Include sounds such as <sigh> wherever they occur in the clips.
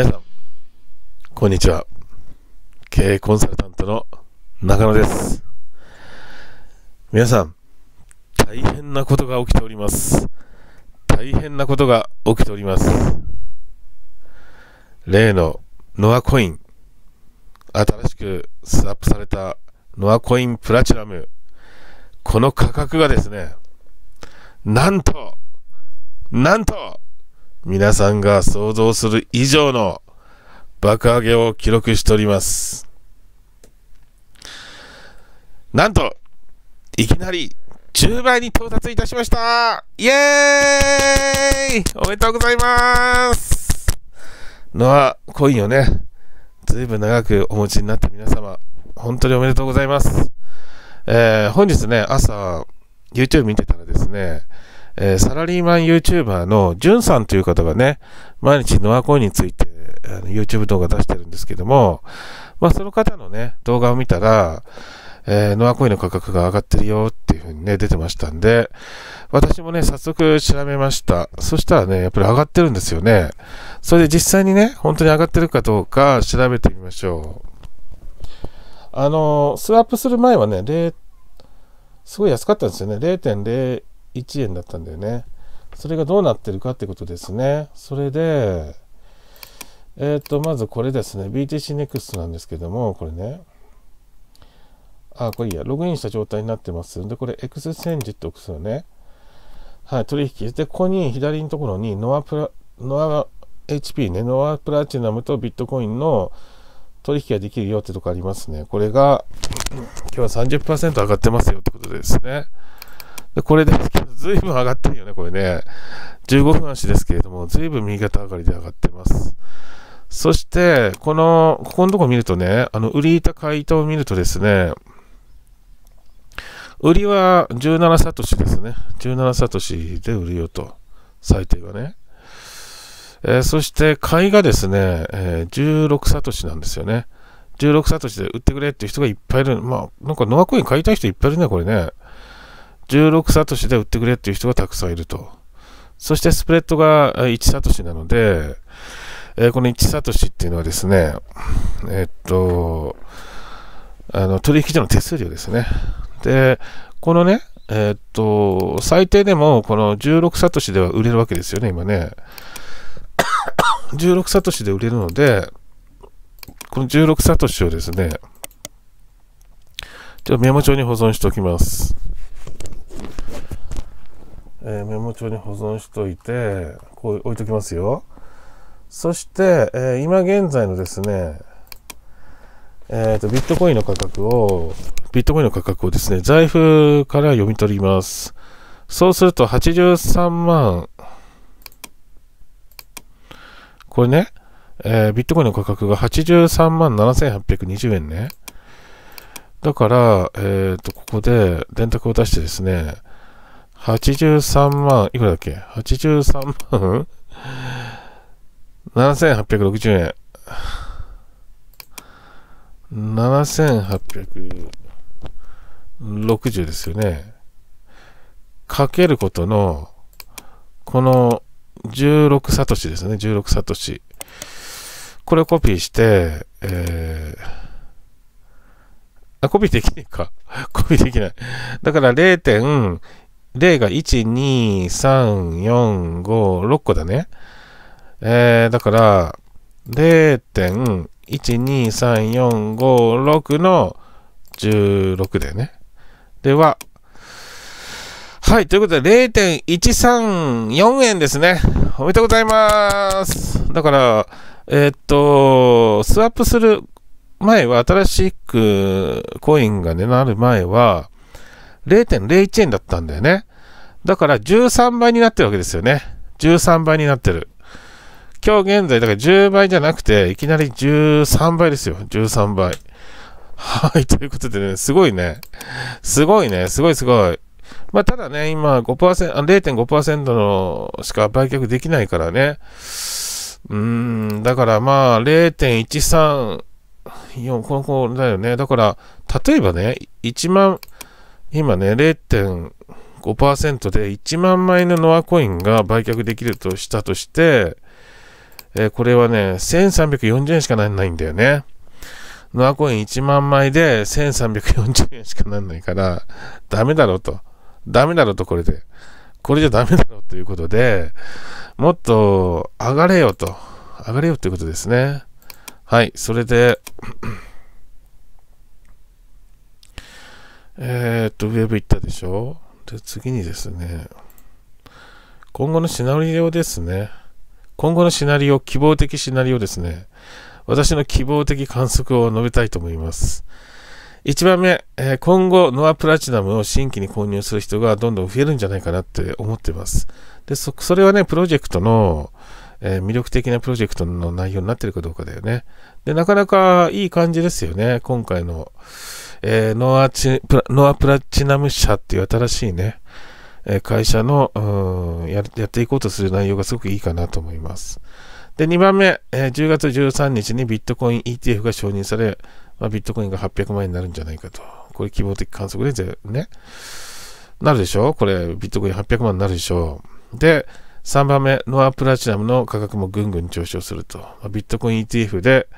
皆さん、こんにちは。経営コンサルタントの中野です。皆さん、大変なことが起きております。大変なことが起きております。例のノアコイン、新しくスワップされたノアコインプラチナム、この価格がですね、なんと、なんと、皆さんが想像する以上の爆上げを記録しております。なんと、いきなり10倍に到達いたしましたイエーイおめでとうございますのは、コインをね、ずいぶん長くお持ちになった皆様、本当におめでとうございます。えー、本日ね、朝、YouTube 見てたらですね、えー、サラリーマン YouTuber のじゅんさんという方がね、毎日ノアコインについて、あの YouTube 動画出してるんですけども、まあ、その方のね、動画を見たら、えー、ノアコインの価格が上がってるよっていう風にね、出てましたんで、私もね、早速調べました。そしたらね、やっぱり上がってるんですよね。それで実際にね、本当に上がってるかどうか調べてみましょう。あの、スワップする前はね、すごい安かったんですよね。0.0 1円だったんだよね。それがどうなってるかってことですね。それで、えっ、ー、と、まずこれですね。BTC Next なんですけども、これね。あ、これいいや。ログインした状態になってます。で、これエクスチェンジって置くんね。はい、取引。で、ここに左のところにノアプラ、ノア HP ね、ノアプラチナムとビットコインの取引ができるよってとこありますね。これが、今日は30%上がってますよってことですね。これですけど、ずいぶん上がってるよね、これね。15分足ですけれども、ずいぶん右肩上がりで上がってます。そして、この、ここのとこ見るとね、あの、売り板買い板を見るとですね、売りは17サトシですね。17サトシで売るよと、最低はね。えー、そして、買いがですね、えー、16サトシなんですよね。16サトシで売ってくれっていう人がいっぱいいる。まあ、なんかノアコイン買いたい人いっぱいいるね、これね。16サトシで売ってくれっていう人がたくさんいると。そしてスプレッドが1サトシなので、えー、この1サトシっていうのはですね、えー、っと、あの取引所の手数料ですね。で、このね、えー、っと、最低でもこの16サトシでは売れるわけですよね、今ね。16 <coughs> サトシで売れるので、この16サトシをですね、ちょっとメモ帳に保存しておきます。えー、メモ帳に保存しといて、こう置いときますよ。そして、えー、今現在のですね、えっ、ー、と、ビットコインの価格を、ビットコインの価格をですね、財布から読み取ります。そうすると83万、これね、えー、ビットコインの価格が83万7820円ね。だから、えっ、ー、と、ここで電卓を出してですね、83万、いくらだっけ ?83 万 ?7860 円。7860ですよね。かけることの、この16サトシですね。16サトシ。これをコピーして、えー、あ、コピーできないか。コピーできない。だから0.1例が1、2、3、4、5、個だね。えー、だから、0.12345の16だよね。では、はい、ということで0.134円ですね。おめでとうございます。だから、えー、っと、スワップする前は、新しくコインがね、なる前は、0.01円だったんだよね。だから13倍になってるわけですよね。13倍になってる。今日現在、だから10倍じゃなくて、いきなり13倍ですよ。13倍。はい、ということでね、すごいね。すごいね、すごいすごい。まあ、ただね、今5%、0.5%のしか売却できないからね。うん、だからまあ、0.134、この子だよね。だから、例えばね、1万、今ね、0 5%で1万枚のノアコインが売却できるとしたとして、えー、これはね、1340円しかならないんだよね。ノアコイン1万枚で1340円しかならないから、ダメだろと。ダメだろと、これで。これじゃダメだろということで、もっと上がれよと。上がれよということですね。はい、それで、えー、っと、ウェブ行ったでしょで、次にですね、今後のシナリオですね。今後のシナリオ、希望的シナリオですね。私の希望的観測を述べたいと思います。1番目、えー、今後、ノアプラチナムを新規に購入する人がどんどん増えるんじゃないかなって思ってます。で、そ、それはね、プロジェクトの、えー、魅力的なプロジェクトの内容になってるかどうかだよね。で、なかなかいい感じですよね、今回の。えー、ノアチプラノアプラチナム社っていう新しいね、え会社のうんややっていこうとする内容がすごくいいかなと思います。で、2番目、えー、10月13日にビットコイン ETF が承認され、まあ、ビットコインが800万円になるんじゃないかと。これ希望的観測でね。なるでしょこれ、ビットコイン800万になるでしょで、3番目、ノアプラチナムの価格もぐんぐん上昇すると。まあ、ビットコイン ETF で、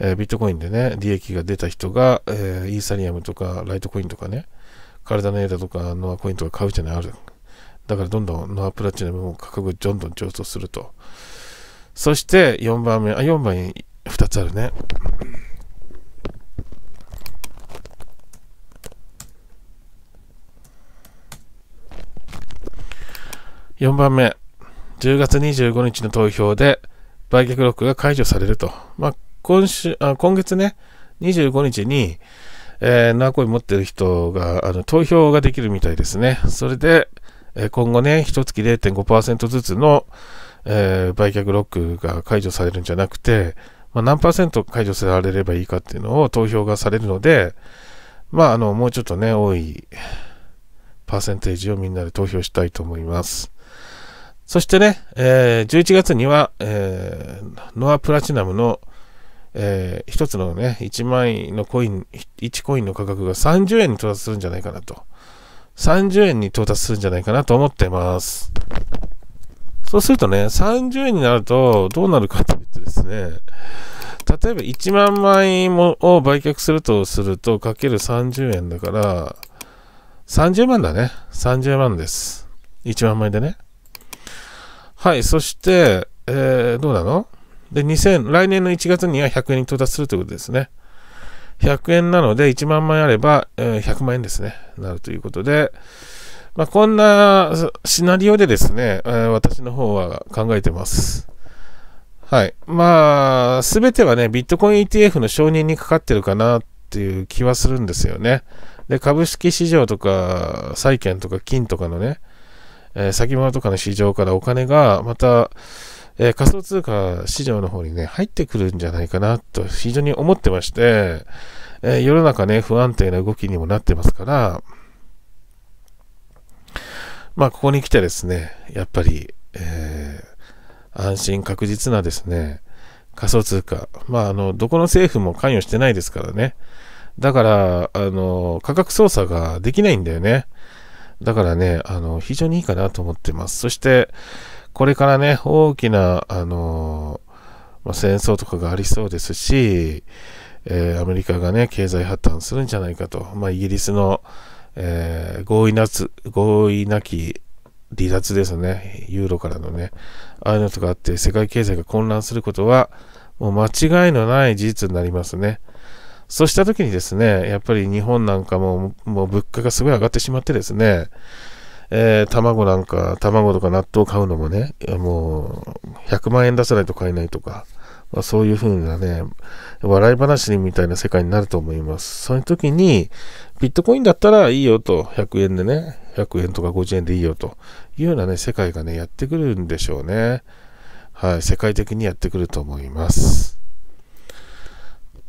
えビットコインでね、利益が出た人が、えイーサリアムとかライトコインとかね、カルダネーとかノアコインとか買うじゃない、ある。だからどんどんノアプラチナムも価格どんどん上昇すると。そして4番目、あ、4番2つあるね。4番目、10月25日の投票で売却ロックが解除されると。まあ、今週、あ今月ね、25日に、えー、ナーコイ持ってる人が、あの、投票ができるみたいですね。それで、えー、今後ね、一月0.5%ずつの、えー、売却ロックが解除されるんじゃなくて、まあ、何パーセント解除されればいいかっていうのを投票がされるので、まあ、あの、もうちょっとね、多いパーセンテージをみんなで投票したいと思います。そしてね、えー、11月には、えー、ノアプラチナムの、えー、一つのね、1枚のコイン、1コインの価格が30円に到達するんじゃないかなと。30円に到達するんじゃないかなと思ってます。そうするとね、30円になるとどうなるかというとですね、例えば1万枚もを売却するとすると、かける30円だから、30万だね。30万です。1万枚でね。はい、そして、えー、どうなので、2000、来年の1月には100円に到達するということですね。100円なので、1万枚あれば、え100万円ですね、なるということで、まあ、こんなシナリオでですね、え私の方は考えてます。はい。まあ、すべてはね、ビットコイン ETF の承認にかかってるかなっていう気はするんですよね。で、株式市場とか、債券とか金とかのね、えー、先物とかの市場からお金がまた、えー、仮想通貨市場の方にね、入ってくるんじゃないかなと非常に思ってまして、えー、世の中ね、不安定な動きにもなってますから、まあ、ここに来てですね、やっぱり、えー、安心確実なですね、仮想通貨。まあ、あの、どこの政府も関与してないですからね。だから、あの、価格操作ができないんだよね。だからね、あの、非常にいいかなと思ってます。そして、これからね、大きな、あのまあ、戦争とかがありそうですし、えー、アメリカがね、経済破綻するんじゃないかと。まあ、イギリスの、えー、合意なつ、合意なき離脱ですね。ユーロからのね。ああいうのとかあって、世界経済が混乱することは、もう間違いのない事実になりますね。そうした時にですね、やっぱり日本なんかも、もう物価がすごい上がってしまってですね、えー、卵なんか、卵とか納豆買うのもね、もう、100万円出さないと買えないとか、まあ、そういうふうなね、笑い話みたいな世界になると思います。そういう時に、ビットコインだったらいいよと、100円でね、100円とか50円でいいよというようなね、世界がね、やってくるんでしょうね。はい、世界的にやってくると思います。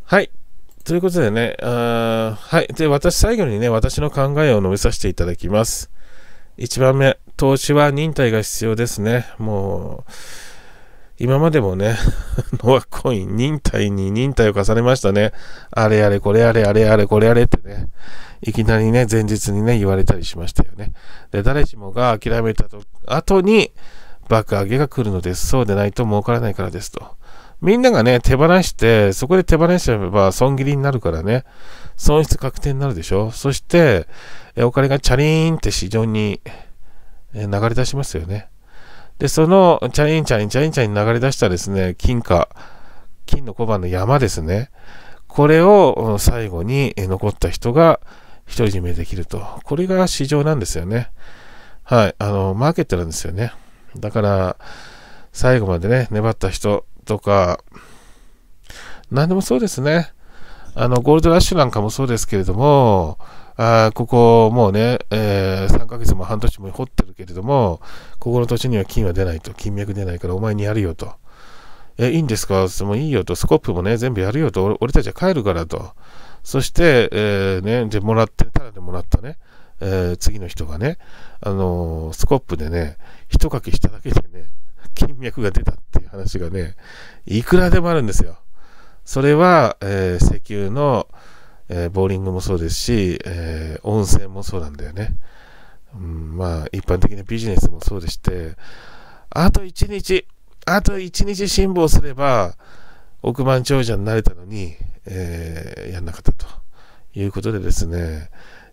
はい。ということでね、あはい。で、私、最後にね、私の考えを述べさせていただきます。1番目、投資は忍耐が必要ですね。もう、今までもね、<laughs> ノアコイン、忍耐に忍耐を重ねましたね。あれあれ、これあれ、あれあれ、これあれってね、いきなりね、前日にね、言われたりしましたよね。で、誰しもが諦めたと後に、爆上げが来るのです。そうでないと儲からないからですと。みんながね、手放して、そこで手放しちゃえば損切りになるからね。損失確定になるでしょそして、お金がチャリーンって市場に流れ出しますよね。で、そのチャリンチャリンチャリンチャリン流れ出したですね、金貨、金の小判の山ですね。これを最後に残った人が独り占めできると。これが市場なんですよね。はい。あの、マーケットなんですよね。だから、最後までね、粘った人とか、何でもそうですね。あの、ゴールドラッシュなんかもそうですけれども、あここもうね、えー、3ヶ月も半年も掘ってるけれども、ここの土地には金は出ないと、金脈出ないからお前にやるよと。え、いいんですかそのいいよと、スコップもね、全部やるよと、俺俺たちは帰るからと。そして、えー、ね、で、もらって、ただでもらったね、えー、次の人がね、あのスコップでね、一かけしただけでね、金脈が出たっていう話がね、いくらでもあるんですよ。それは、えー、石油の、えー、ボーリングもそうですし、えー、温泉もそうなんだよね。うん、まあ、一般的なビジネスもそうでして、あと1日、あと1日辛抱すれば、億万長者になれたのに、えー、やんなかったということでですね、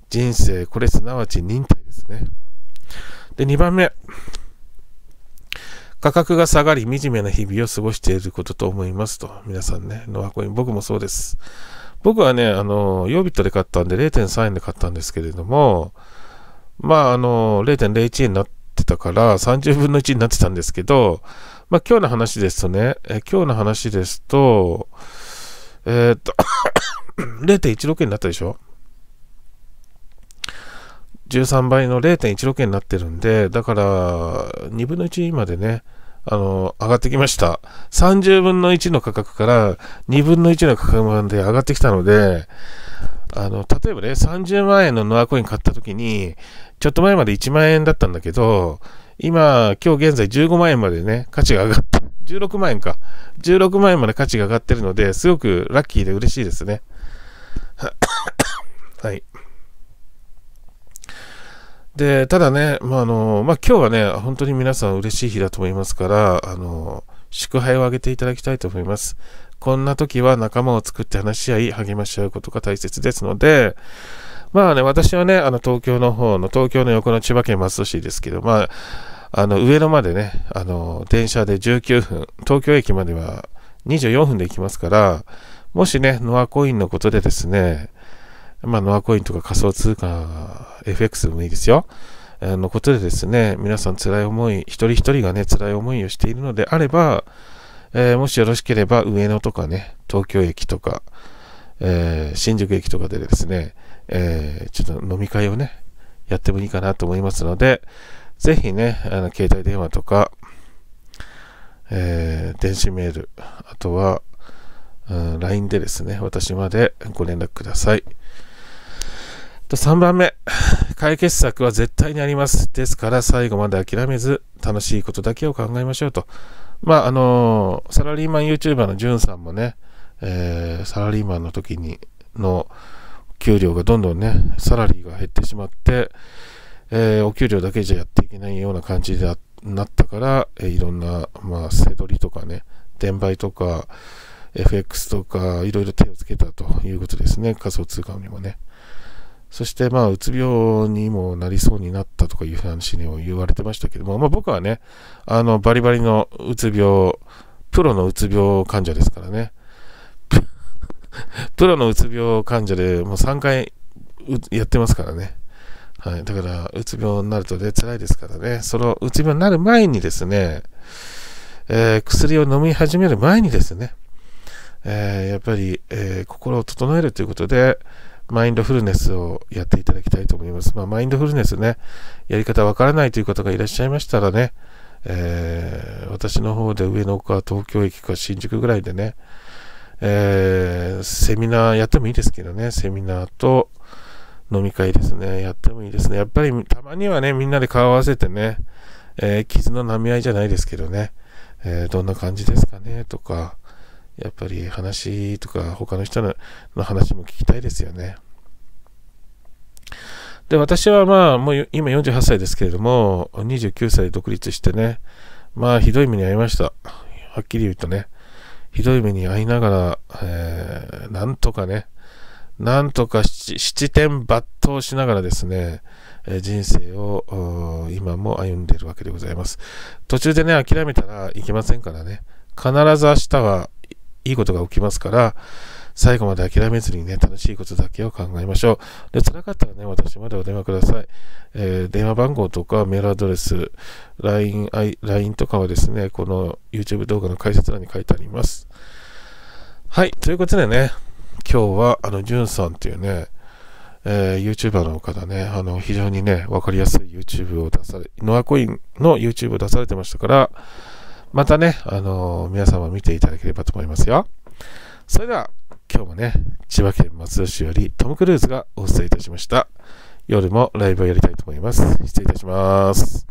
人生、これすなわち忍耐ですね。で、2番目。価格が下がり惨めな日々を過ごしていることと思いますと。皆さんね、ノアコイン、僕もそうです。僕はね、あの、ヨービットで買ったんで0.3円で買ったんですけれども、まあ、あの、0.01円になってたから、30分の1になってたんですけど、まあ、今日の話ですとね、え今日の話ですと、えー、っと0.16円 <coughs> になったでしょ13倍の0.16円になってるんで、だから、2分の1までね、あの、上がってきました。30分の1の価格から2分の1の価格まで上がってきたので、あの、例えばね、30万円のノアコイン買った時に、ちょっと前まで1万円だったんだけど、今、今日現在15万円までね、価値が上がって、16万円か。16万円まで価値が上がってるので、すごくラッキーで嬉しいですね。はい。で、ただね、まあ、あの、まあ、今日はね、本当に皆さん嬉しい日だと思いますから、あの、祝杯をあげていただきたいと思います。こんな時は仲間を作って話し合い、励まし合うことが大切ですので、まあね、私はね、あの、東京の方の、東京の横の千葉県松戸市ですけど、まあ、あの、上野までね、あの、電車で19分、東京駅までは24分で行きますから、もしね、ノアコインのことでですね、まあ、ノアコインとか仮想通貨、FX でもいいですよ。あのことでですね、皆さん辛い思い、一人一人がね、辛い思いをしているのであれば、えー、もしよろしければ上野とかね、東京駅とか、えー、新宿駅とかでですね、えー、ちょっと飲み会をね、やってもいいかなと思いますので、ぜひね、あの携帯電話とか、え電子メール、あとは、うん、LINE でですね、私までご連絡ください。と3番目。解決策は絶対にあります。ですから最後まで諦めず、楽しいことだけを考えましょうと。まあ、あのー、サラリーマン YouTuber のジュンさんもね、えー、サラリーマンの時にの給料がどんどんね、サラリーが減ってしまって、えー、お給料だけじゃやっていけないような感じでなったから、えいろんな、まあ、せどりとかね、転売とか、FX とか、いろいろ手をつけたということですね、仮想通貨にもね。そして、まあ、うつ病にもなりそうになったとかいう話にも言われてましたけども、まあ、僕はね、あの、バリバリのうつ病、プロのうつ病患者ですからね。<laughs> プロのうつ病患者でもう3回やってますからね。はい。だから、うつ病になるとね、辛いですからね。その、うつ病になる前にですね、えー、薬を飲み始める前にですね、えー、やっぱり、えー、心を整えるということで、マインドフルネスをやっていただきたいと思います。まあ、マインドフルネスね、やり方わからないという方がいらっしゃいましたらね、えー、私の方で上野か東京駅か新宿ぐらいでね、えー、セミナーやってもいいですけどね、セミナーと飲み会ですね、やってもいいですね。やっぱりたまにはね、みんなで顔合わせてね、えー、傷の舐め合いじゃないですけどね、えどんな感じですかねとか、やっぱり話とか他の人の話も聞きたいですよね。で、私はまあ、もう今48歳ですけれども、29歳で独立してね、まあ、ひどい目に遭いました。はっきり言うとね、ひどい目に遭いながら、えー、なんとかね、なんとか七点抜刀しながらですね、えー、人生を今も歩んでいるわけでございます。途中でね、諦めたらいけませんからね、必ず明日はいいことが起きますから、最後まで諦めずにね、楽しいことだけを考えましょう。で、辛かったらね、私までお電話ください。えー、電話番号とかメールアドレス、LINE、LINE とかはですね、この YouTube 動画の解説欄に書いてあります。はい、ということでね、今日は、あの、ジュンさんっていうね、えー、YouTuber の方ね、あの、非常にね、わかりやすい YouTube を出され、ノアコインの YouTube を出されてましたから、またね、あのー、皆様見ていただければと思いますよ。それでは、今日もね、千葉県松戸市よりトム・クルーズがお伝えいたしました。夜もライブをやりたいと思います。失礼いたします。